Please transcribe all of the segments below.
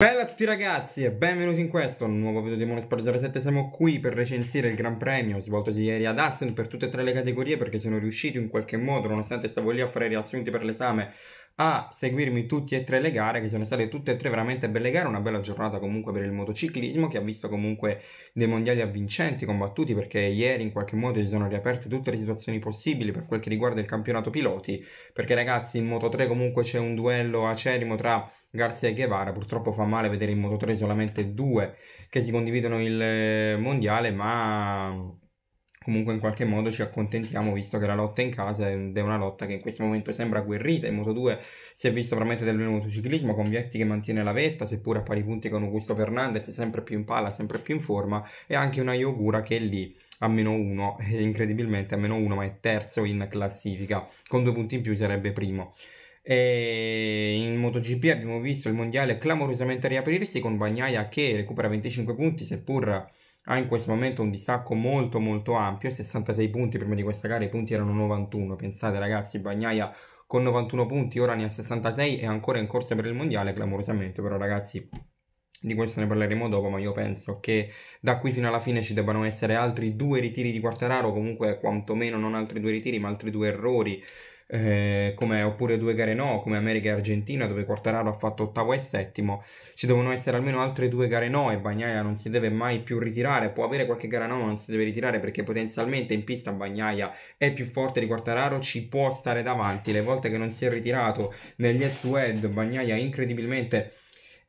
Bella a tutti ragazzi e benvenuti in questo nuovo video di Monosport 07 Siamo qui per recensire il Gran Premio svoltosi ieri ad Assen per tutte e tre le categorie Perché sono riuscito in qualche modo, nonostante stavo lì a fare i riassunti per l'esame A seguirmi tutte e tre le gare, che sono state tutte e tre veramente belle gare Una bella giornata comunque per il motociclismo Che ha visto comunque dei mondiali avvincenti combattuti Perché ieri in qualche modo si sono riaperte tutte le situazioni possibili Per quel che riguarda il campionato piloti Perché ragazzi in Moto3 comunque c'è un duello acerimo tra Garcia e Guevara. Purtroppo fa male vedere in Moto3 solamente due che si condividono il eh, mondiale, ma mm, comunque in qualche modo ci accontentiamo visto che la lotta in casa è una lotta che in questo momento sembra agguerrita. In Moto2 si è visto veramente del nuovo motociclismo con Vietti che mantiene la vetta, seppur a pari punti con Augusto Fernandez, sempre più in palla, sempre più in forma, e anche una Yogura che è lì a meno 1, incredibilmente a meno 1, ma è terzo in classifica, con due punti in più sarebbe primo. E in MotoGP abbiamo visto il mondiale clamorosamente riaprirsi con Bagnaia che recupera 25 punti, seppur ha in questo momento un distacco molto molto ampio, 66 punti prima di questa gara, i punti erano 91, pensate ragazzi, Bagnaia con 91 punti, ora ne ha 66 e ancora in corsa per il mondiale clamorosamente, però ragazzi di questo ne parleremo dopo, ma io penso che da qui fino alla fine ci debbano essere altri due ritiri di Quartararo, comunque quantomeno non altri due ritiri, ma altri due errori eh, come, oppure due gare no, come America e Argentina, dove Quartararo ha fatto ottavo e settimo. Ci devono essere almeno altre due gare no e Bagnaia non si deve mai più ritirare. Può avere qualche gara no, ma non si deve ritirare perché potenzialmente in pista Bagnaia è più forte di Quartararo, ci può stare davanti. Le volte che non si è ritirato negli head to head, Bagnaia incredibilmente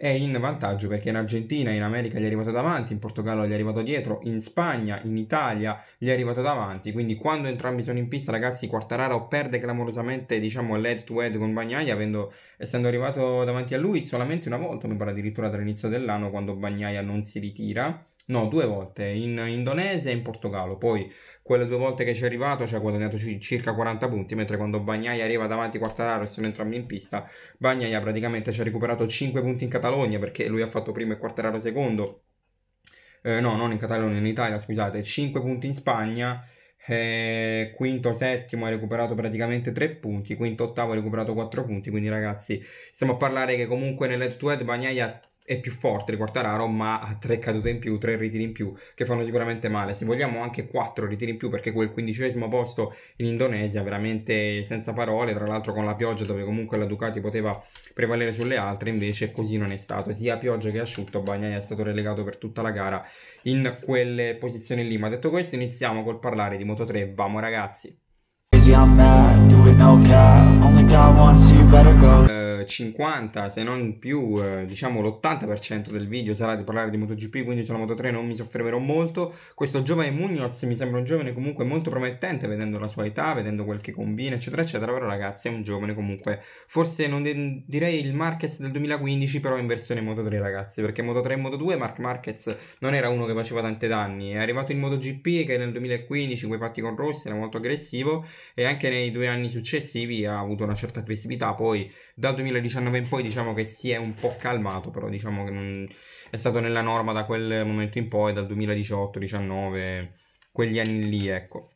è in vantaggio perché in Argentina, in America gli è arrivato davanti, in Portogallo gli è arrivato dietro, in Spagna, in Italia gli è arrivato davanti, quindi quando entrambi sono in pista ragazzi Quartararo perde clamorosamente diciamo l'head to head con Bagnaia avendo, essendo arrivato davanti a lui solamente una volta, mi pare addirittura dall'inizio dell'anno quando Bagnaia non si ritira no, due volte in Indonesia e in Portogallo. Poi quelle due volte che ci è arrivato ci ha guadagnato circa 40 punti, mentre quando Bagnaia arriva davanti Quartararo e sono entrambi in pista, Bagnaia praticamente ci ha recuperato 5 punti in Catalogna perché lui ha fatto primo e Quartararo secondo. Eh, no, non in Catalogna, in Italia, scusate, 5 punti in Spagna. Eh, quinto, settimo ha recuperato praticamente 3 punti, quinto, ottavo ha recuperato 4 punti, quindi ragazzi stiamo a parlare che comunque nell'head to head Bagnaia è più forte di Quartararo, ma ha tre cadute in più, tre ritiri in più, che fanno sicuramente male. Se vogliamo anche quattro ritiri in più, perché quel quindicesimo posto in Indonesia, veramente senza parole, tra l'altro con la pioggia, dove comunque la Ducati poteva prevalere sulle altre, invece così non è stato. Sia pioggia che asciutto, Bagnaia è stato relegato per tutta la gara in quelle posizioni lì. Ma detto questo, iniziamo col parlare di Moto3. Vamo ragazzi! Easy, 50 eh, se non più eh, diciamo l'80% del video sarà di parlare di MotoGP quindi sulla Moto3 non mi soffermerò molto questo giovane Munoz mi sembra un giovane comunque molto promettente vedendo la sua età vedendo quel che combina eccetera eccetera però ragazzi è un giovane comunque forse non direi il Marquez del 2015 però in versione Moto3 ragazzi perché Moto3 e Moto2 Mark Marquez non era uno che faceva tanti danni è arrivato in MotoGP che nel 2015 quei fatti con Rossi era molto aggressivo e anche nei due anni successivi ha avuto una certa aggressività, poi dal 2019 in poi diciamo che si è un po' calmato, però diciamo che non... è stato nella norma da quel momento in poi, dal 2018-19, quegli anni lì, ecco.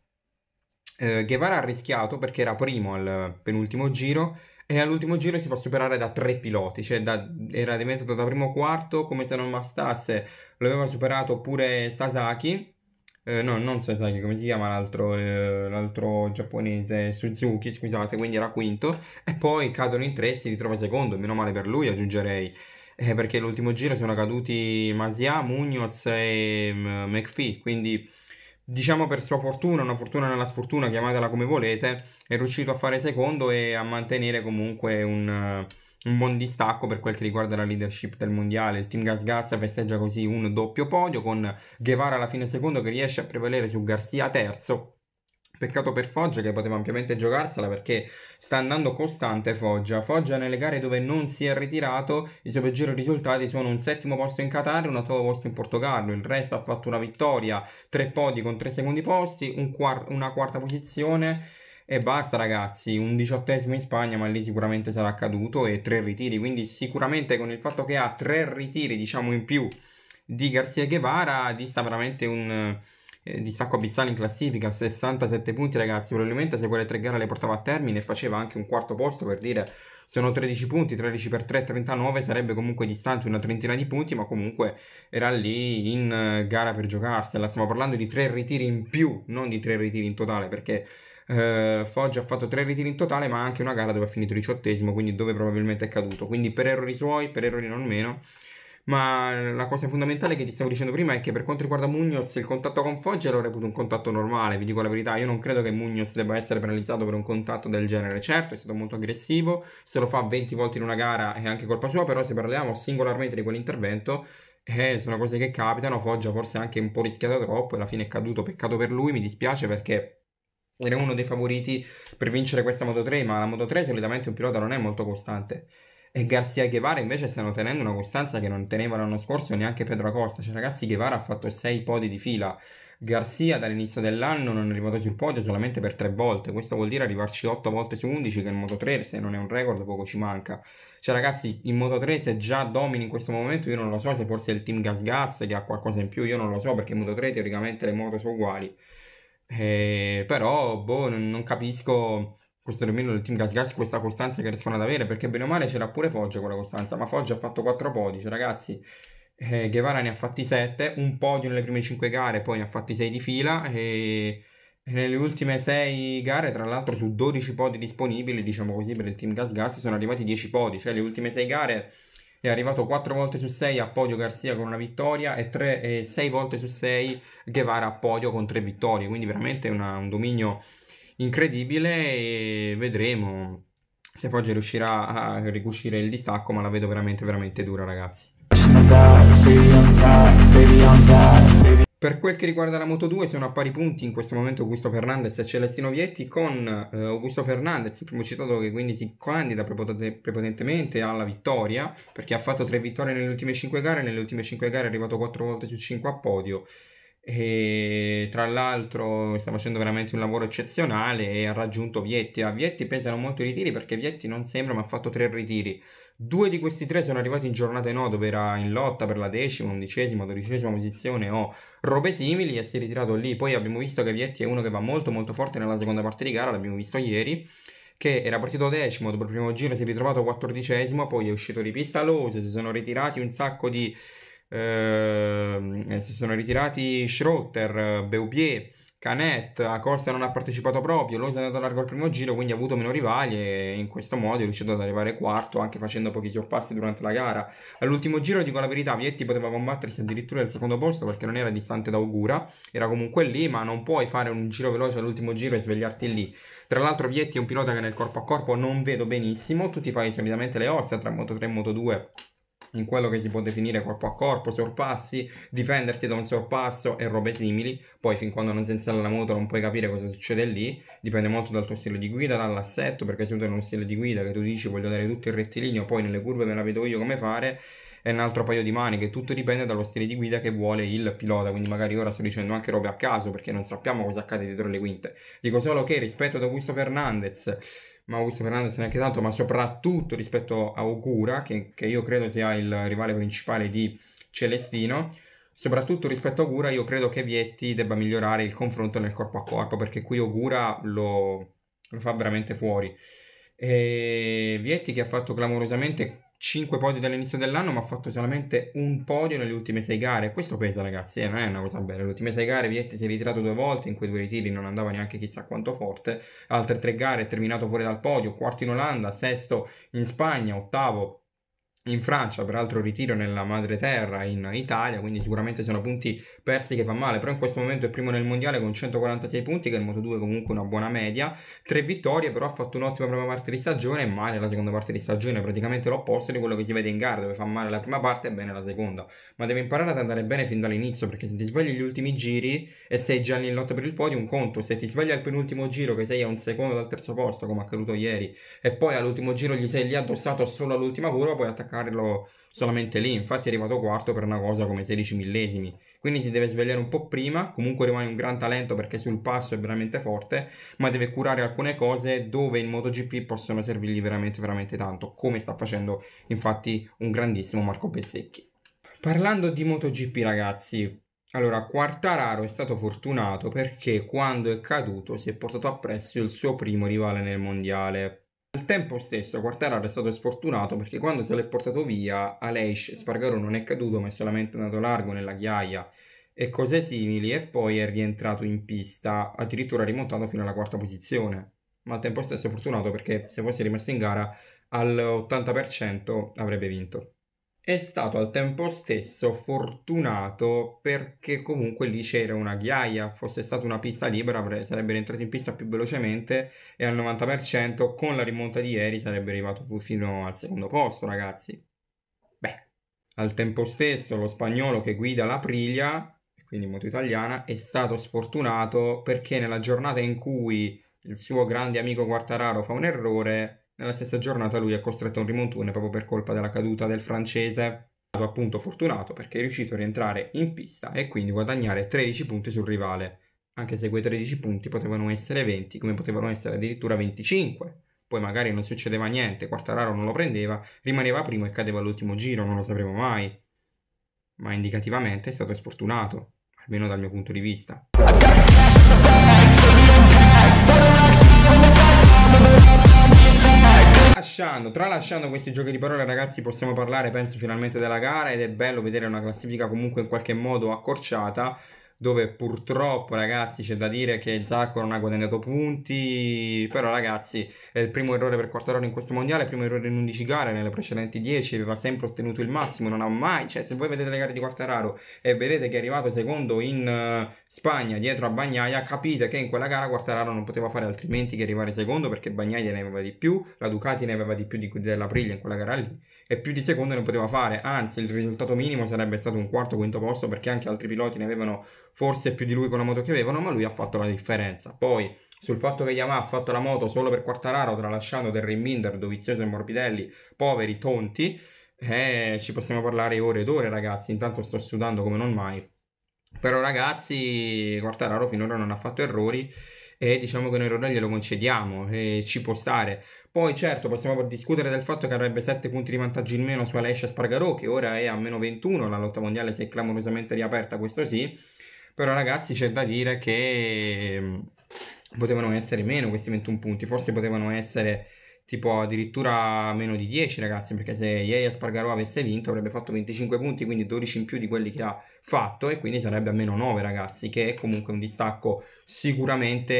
Eh, Guevara ha rischiato perché era primo al penultimo giro e all'ultimo giro si fa superare da tre piloti, cioè da, era diventato da primo quarto come se non bastasse, lo aveva superato pure Sasaki eh, no, non Sasaki, come si chiama l'altro, eh, l'altro giapponese, Suzuki, scusate, quindi era quinto, e poi cadono in tre e si ritrova secondo, meno male per lui aggiungerei, eh, perché l'ultimo giro sono caduti Masia, Munoz e mm, McPhee, quindi diciamo per sua fortuna, una fortuna nella sfortuna, chiamatela come volete, è riuscito a fare secondo e a mantenere comunque un un buon distacco per quel che riguarda la leadership del mondiale. Il team Gas Gas festeggia così un doppio podio con Guevara alla fine secondo che riesce a prevalere su Garcia terzo. Peccato per Foggia che poteva ampiamente giocarsela perché sta andando costante Foggia. Foggia nelle gare dove non si è ritirato, i suoi peggiori risultati sono un settimo posto in Qatar e un ottavo posto in Portogallo. Il resto ha fatto una vittoria, tre podi con tre secondi posti, un quart- una quarta posizione e basta ragazzi, un diciottesimo in Spagna, ma lì sicuramente sarà accaduto e tre ritiri, quindi sicuramente con il fatto che ha tre ritiri, diciamo in più, di Garcia Guevara, dista veramente un eh, distacco abissale in classifica, 67 punti ragazzi, probabilmente se quelle tre gare le portava a termine faceva anche un quarto posto per dire sono 13 punti, 13 per 3, 39, sarebbe comunque distante una trentina di punti, ma comunque era lì in eh, gara per giocarsela, stiamo parlando di tre ritiri in più, non di tre ritiri in totale, perché eh, Foggia ha fatto tre ritiri in totale, ma anche una gara dove ha finito diciottesimo, quindi dove probabilmente è caduto. Quindi per errori suoi, per errori non meno. Ma la cosa fondamentale che ti stavo dicendo prima è che per quanto riguarda Mugnoz il contatto con Foggia lo reputo un contatto normale, vi dico la verità, io non credo che Mugnoz debba essere penalizzato per un contatto del genere, certo è stato molto aggressivo, se lo fa 20 volte in una gara è anche colpa sua, però se parliamo singolarmente di quell'intervento eh, sono cose che capitano, Foggia forse anche un po' rischiata troppo, e alla fine è caduto, peccato per lui, mi dispiace perché era uno dei favoriti per vincere questa Moto 3, ma la Moto 3 solitamente un pilota non è molto costante. E Garzia e Guevara invece stanno tenendo una costanza che non teneva l'anno scorso neanche Pedro Acosta. Cioè, ragazzi, Guevara ha fatto 6 podi di fila. Garzia dall'inizio dell'anno non è arrivato sul podio solamente per 3 volte. Questo vuol dire arrivarci 8 volte su 11, che in Moto 3, se non è un record, poco ci manca. Cioè, ragazzi, in Moto 3 se già domini in questo momento, io non lo so se forse è il team Gas Gas che ha qualcosa in più, io non lo so perché in Moto 3 teoricamente le moto sono uguali. Eh, però, boh, non, non capisco questo nemmeno del team Gas Gas, questa costanza che riescono ad avere perché bene o male c'era pure Foggia con la costanza ma Foggia ha fatto 4 podici ragazzi eh, Guevara ne ha fatti 7 un podio nelle prime 5 gare poi ne ha fatti 6 di fila e, e nelle ultime 6 gare tra l'altro su 12 podi disponibili diciamo così per il team Gas Gas, sono arrivati 10 podi cioè le ultime 6 gare è arrivato 4 volte su 6 a podio Garcia con una vittoria e, 3, e 6 volte su 6 Guevara a podio con 3 vittorie, quindi veramente una, un dominio incredibile e vedremo se Foggia riuscirà a ricucire il distacco, ma la vedo veramente veramente dura ragazzi. Per quel che riguarda la Moto 2 sono a pari punti in questo momento Augusto Fernandez e Celestino Vietti con eh, Augusto Fernandez, il primo citato che quindi si candida prepotentemente alla vittoria perché ha fatto tre vittorie nelle ultime cinque gare, nelle ultime cinque gare è arrivato quattro volte su cinque a podio e tra l'altro sta facendo veramente un lavoro eccezionale e ha raggiunto Vietti. A Vietti pesano molto i ritiri perché Vietti non sembra ma ha fatto tre ritiri Due di questi tre sono arrivati in giornate no, dove era in lotta per la decima, undicesima, dodicesima posizione o robe simili e si è ritirato lì. Poi abbiamo visto che Vietti è uno che va molto molto forte nella seconda parte di gara, l'abbiamo visto ieri che era partito decimo, dopo il primo giro si è ritrovato quattordicesimo, poi è uscito di pista Lose, si sono ritirati un sacco di... Ehm, eh, si sono ritirati Schroeter, Beubier, Canet, a Costa non ha partecipato proprio, Lois è andato largo al primo giro, quindi ha avuto meno rivali e in questo modo è riuscito ad arrivare quarto, anche facendo pochi sorpassi durante la gara. All'ultimo giro, dico la verità, Vietti poteva combattersi addirittura al secondo posto perché non era distante da Augura, era comunque lì, ma non puoi fare un giro veloce all'ultimo giro e svegliarti lì. Tra l'altro Vietti è un pilota che nel corpo a corpo non vedo benissimo, tu ti fai solitamente le ossa tra Moto3 e Moto2 in quello che si può definire corpo a corpo, sorpassi, difenderti da un sorpasso e robe simili. Poi fin quando non sei in sala alla moto non puoi capire cosa succede lì, dipende molto dal tuo stile di guida, dall'assetto, perché se tu hai uno stile di guida che tu dici voglio dare tutto il rettilineo, poi nelle curve me la vedo io come fare, è un altro paio di maniche, tutto dipende dallo stile di guida che vuole il pilota, quindi magari ora sto dicendo anche robe a caso perché non sappiamo cosa accade dietro le quinte. Dico solo che rispetto ad Augusto Fernandez Maurizio Fernandez neanche tanto, ma soprattutto rispetto a Okura, che, che, io credo sia il rivale principale di Celestino. Soprattutto rispetto a Ogura, io credo che Vietti debba migliorare il confronto nel corpo a corpo, perché qui Ogura lo, lo fa veramente fuori. E Vietti che ha fatto clamorosamente 5 podi dall'inizio dell'anno, ma ha fatto solamente un podio nelle ultime 6 gare. Questo pesa, ragazzi, eh, non è una cosa bella. Le ultime 6 gare Vietti si è ritirato due volte, in quei due ritiri non andava neanche chissà quanto forte. Altre 3 gare è terminato fuori dal podio, quarto in Olanda, sesto in Spagna, ottavo in Francia, peraltro ritiro nella madre terra in Italia, quindi sicuramente sono punti persi che fa male, però in questo momento è primo nel mondiale con 146 punti, che è il Moto2 comunque una buona media, tre vittorie, però ha fatto un'ottima prima parte di stagione e male la seconda parte di stagione, praticamente l'opposto di quello che si vede in gara, dove fa male la prima parte e bene la seconda, ma deve imparare ad andare bene fin dall'inizio, perché se ti svegli gli ultimi giri e sei già in lotta per il podio, un conto, se ti svegli al penultimo giro che sei a un secondo dal terzo posto, come è accaduto ieri, e poi all'ultimo giro gli sei lì addossato solo all'ultima curva, puoi attaccare attaccarlo solamente lì, infatti è arrivato quarto per una cosa come 16 millesimi, quindi si deve svegliare un po' prima, comunque rimane un gran talento perché sul passo è veramente forte, ma deve curare alcune cose dove in MotoGP possono servirgli veramente veramente tanto, come sta facendo infatti un grandissimo Marco Bezzecchi. Parlando di MotoGP ragazzi, allora, Quartararo è stato fortunato perché quando è caduto si è portato appresso il suo primo rivale nel mondiale, al tempo stesso Quartararo è stato sfortunato perché quando se l'è portato via Aleix Spargaro non è caduto ma è solamente andato largo nella ghiaia e cose simili e poi è rientrato in pista addirittura rimontato fino alla quarta posizione ma al tempo stesso è fortunato perché se fosse rimasto in gara all'80% avrebbe vinto è stato al tempo stesso fortunato perché comunque lì c'era una ghiaia, fosse stata una pista libera sarebbe entrato in pista più velocemente e al 90% con la rimonta di ieri sarebbe arrivato fino al secondo posto ragazzi. Beh, al tempo stesso lo spagnolo che guida la Priglia, quindi moto italiana, è stato sfortunato perché nella giornata in cui il suo grande amico Quartararo fa un errore nella stessa giornata lui è costretto a un rimontone proprio per colpa della caduta del francese appunto fortunato perché è riuscito a rientrare in pista e quindi guadagnare 13 punti sul rivale, anche se quei 13 punti potevano essere 20, come potevano essere addirittura 25. Poi magari non succedeva niente, Quartararo non lo prendeva, rimaneva primo e cadeva all'ultimo giro, non lo sapremo mai. Ma indicativamente è stato sfortunato, almeno dal mio punto di vista. Tralasciando, tralasciando questi giochi di parole ragazzi possiamo parlare penso finalmente della gara ed è bello vedere una classifica comunque in qualche modo accorciata dove purtroppo ragazzi c'è da dire che Zacco non ha guadagnato punti, però ragazzi è il primo errore per Quartararo in questo mondiale, il primo errore in 11 gare, nelle precedenti 10 aveva sempre ottenuto il massimo, non ha mai, cioè se voi vedete le gare di Quartararo e vedete che è arrivato secondo in uh, Spagna dietro a Bagnaia, capite che in quella gara Quartararo non poteva fare altrimenti che arrivare secondo perché Bagnaia ne aveva di più, la Ducati ne aveva di più di, della Priglia in quella gara lì e più di secondo ne poteva fare, anzi il risultato minimo sarebbe stato un quarto o quinto posto perché anche altri piloti ne avevano forse più di lui con la moto che avevano, ma lui ha fatto la differenza. Poi sul fatto che Yamaha ha fatto la moto solo per Quartararo, tralasciando Terry Minder, Dovizioso e Morbidelli, poveri, tonti, eh, ci possiamo parlare ore ed ore ragazzi, intanto sto sudando come non mai. Però ragazzi, Quartararo finora non ha fatto errori e diciamo che un errore glielo concediamo e eh, ci può stare poi certo possiamo discutere del fatto che avrebbe 7 punti di vantaggio in meno su Alessia Spargarò che ora è a meno 21, la lotta mondiale si è clamorosamente riaperta, questo sì, però ragazzi c'è da dire che mm, potevano essere meno questi 21 punti, forse potevano essere tipo addirittura meno di 10 ragazzi perché se ieri Spargarò avesse vinto avrebbe fatto 25 punti quindi 12 in più di quelli che ha fatto e quindi sarebbe a meno 9 ragazzi che è comunque un distacco sicuramente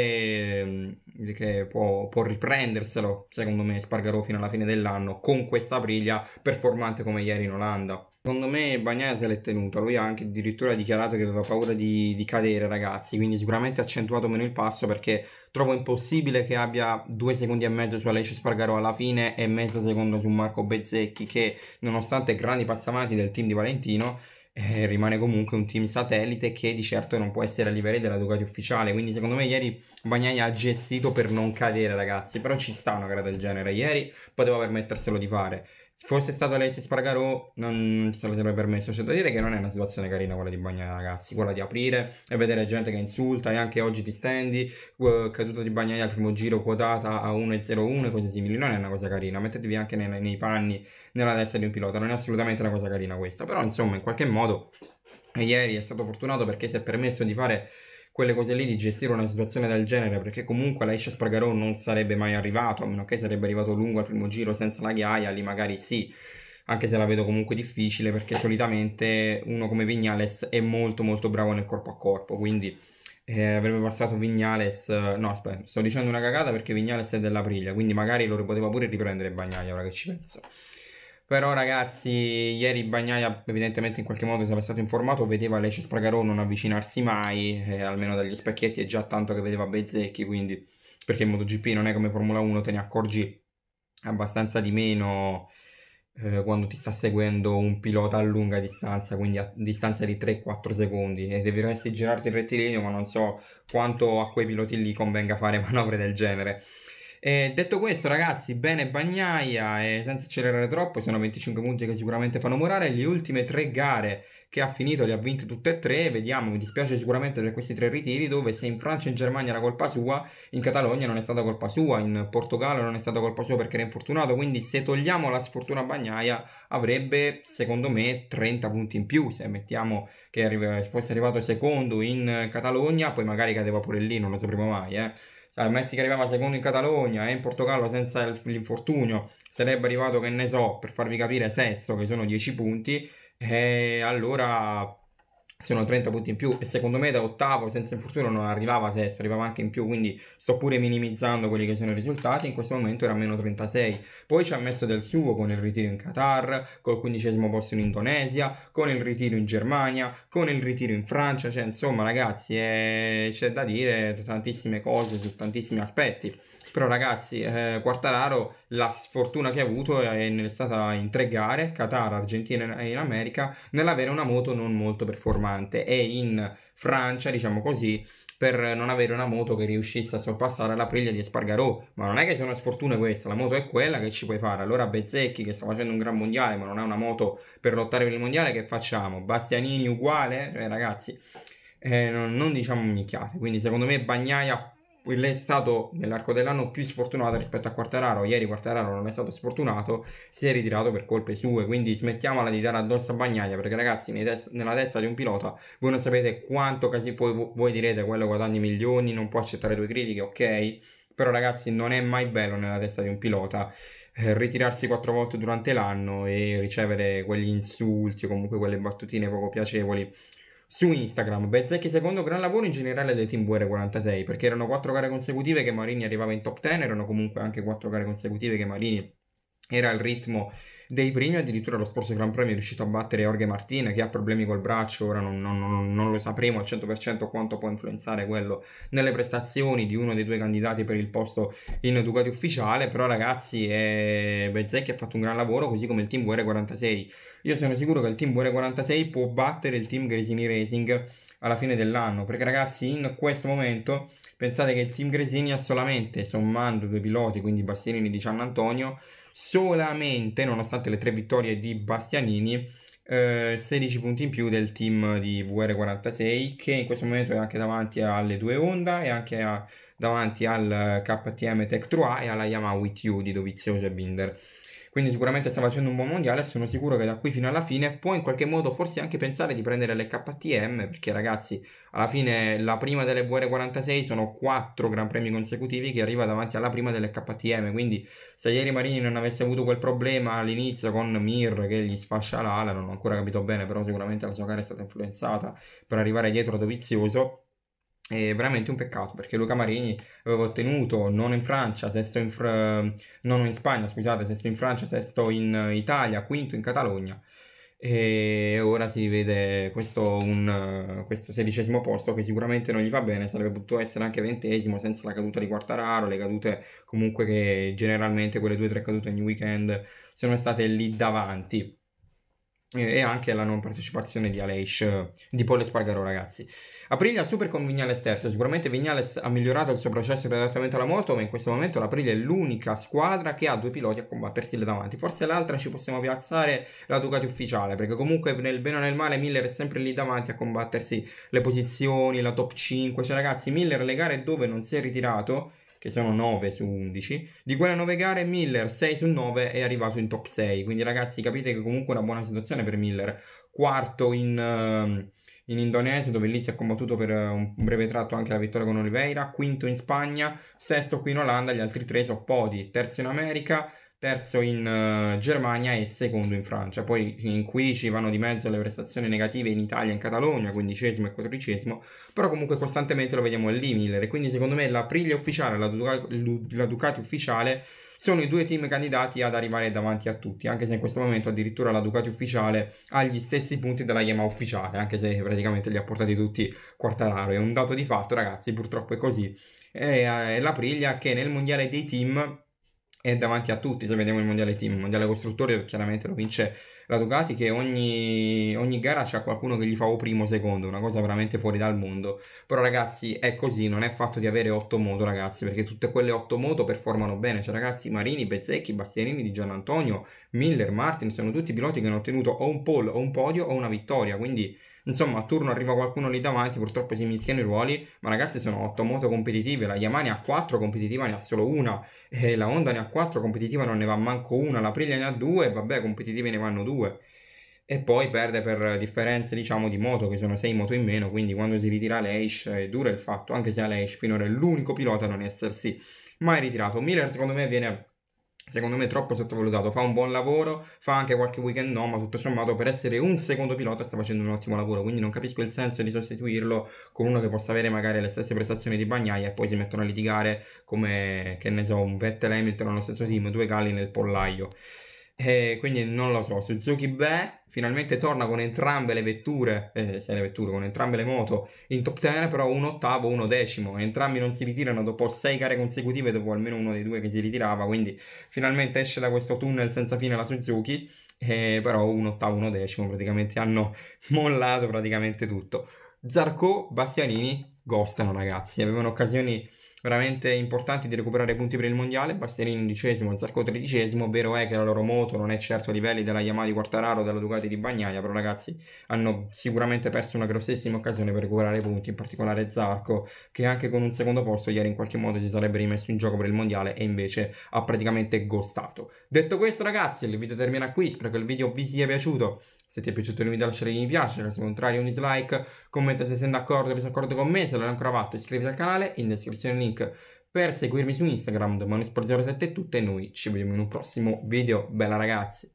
ehm, che può, può, riprenderselo, secondo me, Spargarò fino alla fine dell'anno con questa briglia performante come ieri in Olanda. Secondo me Bagnaia se l'è tenuta, lui ha anche addirittura dichiarato che aveva paura di, di cadere ragazzi, quindi sicuramente ha accentuato meno il passo perché trovo impossibile che abbia due secondi e mezzo su Alessio Spargarò alla fine e mezzo secondo su Marco Bezzecchi che nonostante grandi passamati del team di Valentino eh, rimane comunque un team satellite che di certo non può essere a livelli della Ducati ufficiale. Quindi secondo me ieri Bagnai ha gestito per non cadere ragazzi, però ci sta una gara del genere. Ieri poteva permetterselo di fare fosse stato lei se Spargarò non se lo sarebbe permesso. C'è da dire che non è una situazione carina quella di Bagna, ragazzi. Quella di aprire e vedere gente che insulta e anche oggi ti stendi, uh, caduta di Bagnaia al primo giro quotata a 1,01 e cose simili. Non è una cosa carina. Mettetevi anche nei, nei panni, nella testa di un pilota. Non è assolutamente una cosa carina questa. Però insomma, in qualche modo, ieri è stato fortunato perché si è permesso di fare quelle cose lì di gestire una situazione del genere, perché comunque l'Aisha Spargarò non sarebbe mai arrivato, a meno che sarebbe arrivato lungo al primo giro senza la ghiaia, lì magari sì, anche se la vedo comunque difficile, perché solitamente uno come Vignales è molto molto bravo nel corpo a corpo, quindi eh, avrebbe passato Vignales, no aspetta, sto dicendo una cagata perché Vignales è della Priglia, quindi magari lo poteva pure riprendere Bagnaia, ora che ci penso. Però ragazzi, ieri Bagnaia evidentemente in qualche modo si era stato informato, vedeva Lecce Spragarò non avvicinarsi mai, eh, almeno dagli specchietti è già tanto che vedeva Bezzecchi, quindi perché in MotoGP non è come Formula 1, te ne accorgi abbastanza di meno eh, quando ti sta seguendo un pilota a lunga distanza, quindi a distanza di 3-4 secondi e dovresti girarti in rettilineo, ma non so quanto a quei piloti lì convenga fare manovre del genere. Eh, detto questo, ragazzi, bene Bagnaia e eh, senza accelerare troppo, sono 25 punti che sicuramente fanno morare. Le ultime tre gare che ha finito le ha vinte tutte e tre. Vediamo, mi dispiace sicuramente per questi tre ritiri, dove se in Francia e in Germania era colpa sua, in Catalogna non è stata colpa sua, in Portogallo non è stata colpa sua perché era infortunato. Quindi, se togliamo la sfortuna a Bagnaia, avrebbe secondo me 30 punti in più. Se mettiamo che arriva, fosse arrivato secondo in Catalogna, poi magari cadeva pure lì, non lo sapremo mai, eh cioè, metti che arrivava secondo in Catalogna e in Portogallo senza l'infortunio sarebbe arrivato, che ne so, per farvi capire, sesto, che sono 10 punti, e eh, allora sono 30 punti in più e secondo me da ottavo senza infortunio non arrivava sesto, arrivava anche in più, quindi sto pure minimizzando quelli che sono i risultati, in questo momento era meno 36, poi ci ha messo del suo con il ritiro in Qatar, col quindicesimo posto in Indonesia, con il ritiro in Germania, con il ritiro in Francia, cioè insomma ragazzi eh, c'è da dire tantissime cose su tantissimi aspetti però ragazzi eh, Quartararo la sfortuna che ha avuto è stata in tre gare Qatar, Argentina e in America nell'avere una moto non molto performante e in Francia diciamo così per non avere una moto che riuscisse a sorpassare la priglia di Espargarò ma non è che sia una sfortuna questa la moto è quella che ci puoi fare allora Bezzecchi che sta facendo un gran mondiale ma non ha una moto per lottare per il mondiale che facciamo? Bastianini uguale? Eh, ragazzi eh, non, non diciamo minchiate quindi secondo me Bagnaia è stato nell'arco dell'anno più sfortunato rispetto a Quartararo. Ieri Quartararo non è stato sfortunato, si è ritirato per colpe sue. Quindi smettiamola di dare addosso a Bagnaia perché, ragazzi, test- nella testa di un pilota voi non sapete quanto casi poi voi direte quello guadagni milioni, non può accettare due critiche, ok? Però, ragazzi, non è mai bello nella testa di un pilota eh, ritirarsi quattro volte durante l'anno e ricevere quegli insulti o comunque quelle battutine poco piacevoli su Instagram Bezzecchi secondo gran lavoro in generale del team VR46 perché erano quattro gare consecutive che Marini arrivava in top 10 erano comunque anche quattro gare consecutive che Marini era al ritmo dei primi addirittura lo scorso Gran Premio è riuscito a battere Jorge Martin che ha problemi col braccio ora non, non, non, non lo sapremo al 100% quanto può influenzare quello nelle prestazioni di uno dei due candidati per il posto in Ducati ufficiale però ragazzi eh, Bezzecchi ha fatto un gran lavoro così come il team VR46 io sono sicuro che il team Buone 46 può battere il team Gresini Racing alla fine dell'anno, perché ragazzi in questo momento pensate che il team Gresini ha solamente, sommando due piloti, quindi Bastianini di Giannantonio, solamente, nonostante le tre vittorie di Bastianini, eh, 16 punti in più del team di VR46 che in questo momento è anche davanti alle due Honda e anche a, davanti al KTM Tech 3 e alla Yamaha WTU di Dovizioso e Binder. Quindi sicuramente sta facendo un buon mondiale sono sicuro che da qui fino alla fine può in qualche modo forse anche pensare di prendere le KTM perché ragazzi alla fine la prima delle VR46 sono quattro Gran Premi consecutivi che arriva davanti alla prima delle KTM quindi se ieri Marini non avesse avuto quel problema all'inizio con Mir che gli sfascia l'ala non ho ancora capito bene però sicuramente la sua gara è stata influenzata per arrivare dietro a Dovizioso è veramente un peccato perché Luca Marini aveva ottenuto non in Francia, sesto in, Fr- non in Spagna, scusate, sesto in Francia, sesto in Italia, quinto in Catalogna e ora si vede questo, un, questo, sedicesimo posto che sicuramente non gli va bene, sarebbe potuto essere anche ventesimo senza la caduta di Quartararo, le cadute comunque che generalmente quelle due o tre cadute ogni weekend sono state lì davanti e anche la non partecipazione di Aleix, eh, di Paul Espargaro ragazzi. Aprilia super con Vignales terzo, sicuramente Vignales ha migliorato il suo processo di adattamento alla moto, ma in questo momento l'Aprilia è l'unica squadra che ha due piloti a combattersi là davanti, forse l'altra ci possiamo piazzare la Ducati ufficiale, perché comunque nel bene o nel male Miller è sempre lì davanti a combattersi le posizioni, la top 5, cioè ragazzi Miller le gare dove non si è ritirato che sono 9 su 11. Di quelle 9 gare Miller 6 su 9 è arrivato in top 6, quindi ragazzi capite che comunque è una buona situazione per Miller. Quarto in... Uh, in Indonesia, dove lì si è combattuto per eh, un breve tratto anche la vittoria con Oliveira, quinto in Spagna, sesto qui in Olanda, gli altri tre sono Podi, terzo in America, terzo in eh, Germania e secondo in Francia. Poi in qui ci vanno di mezzo le prestazioni negative in Italia e in Catalogna, quindicesimo e quattordicesimo, però comunque costantemente lo vediamo lì Miller, quindi secondo me l'Aprilia ufficiale, la, Duca- la Ducati ufficiale sono i due team candidati ad arrivare davanti a tutti, anche se in questo momento addirittura la Ducati ufficiale ha gli stessi punti della Yamaha ufficiale, anche se praticamente li ha portati tutti Quartararo, è un dato di fatto ragazzi, purtroppo è così. Eh, è l'Aprilia che nel mondiale dei team è davanti a tutti, se vediamo il mondiale team, il mondiale costruttore chiaramente lo vince la Ducati che ogni, ogni gara c'è qualcuno che gli fa o primo o secondo, una cosa veramente fuori dal mondo. Però ragazzi è così, non è fatto di avere otto moto ragazzi, perché tutte quelle otto moto performano bene, cioè ragazzi Marini, Bezzecchi, Bastianini, Di Gianantonio, Miller, Martin, sono tutti piloti che hanno ottenuto o un pole o un podio o una vittoria, quindi Insomma, a turno arriva qualcuno lì davanti, purtroppo si mischiano i ruoli, ma ragazzi sono otto moto competitive, la Yamaha ne ha quattro, competitiva ne ha solo una, e eh, la Honda ne ha quattro, competitiva non ne va manco una, la Priglia ne ha due, vabbè, competitive ne vanno due. E poi perde per differenze, diciamo, di moto, che sono sei moto in meno, quindi quando si ritira Leish eh, è dura il fatto, anche se Leish finora è l'unico pilota a non essersi mai ritirato. Miller secondo me viene secondo me è troppo sottovalutato, fa un buon lavoro, fa anche qualche weekend no, ma tutto sommato per essere un secondo pilota sta facendo un ottimo lavoro, quindi non capisco il senso di sostituirlo con uno che possa avere magari le stesse prestazioni di Bagnaia e poi si mettono a litigare come, che ne so, un Vettel Hamilton allo stesso team, due galli nel pollaio eh, quindi non lo so. Suzuki Beh finalmente torna con entrambe le vetture, eh, cioè le vetture, con entrambe le moto in top 10, però un ottavo, uno decimo. Entrambi non si ritirano dopo sei gare consecutive, dopo almeno uno dei due che si ritirava, quindi finalmente esce da questo tunnel senza fine la Suzuki. Eh, però un ottavo, uno decimo praticamente hanno mollato praticamente tutto. Zarco, Bastianini, gostano ragazzi, avevano occasioni veramente importanti di recuperare punti per il mondiale, Basterini undicesimo, Zarco tredicesimo, vero è che la loro moto non è certo a livelli della Yamaha di Quartararo, o della Ducati di Bagnaia, però ragazzi hanno sicuramente perso una grossissima occasione per recuperare punti, in particolare Zarco, che anche con un secondo posto ieri in qualche modo si sarebbe rimesso in gioco per il mondiale e invece ha praticamente gostato. Detto questo ragazzi, il video termina qui, spero che il video vi sia piaciuto, se ti è piaciuto il video lasciare mi piace, se contrario un dislike, commenta se sei d'accordo o disaccordo con me, se non l'hai ancora fatto iscriviti al canale, in descrizione il link per seguirmi su Instagram, domani sport 07 e tutte noi ci vediamo in un prossimo video, bella ragazzi!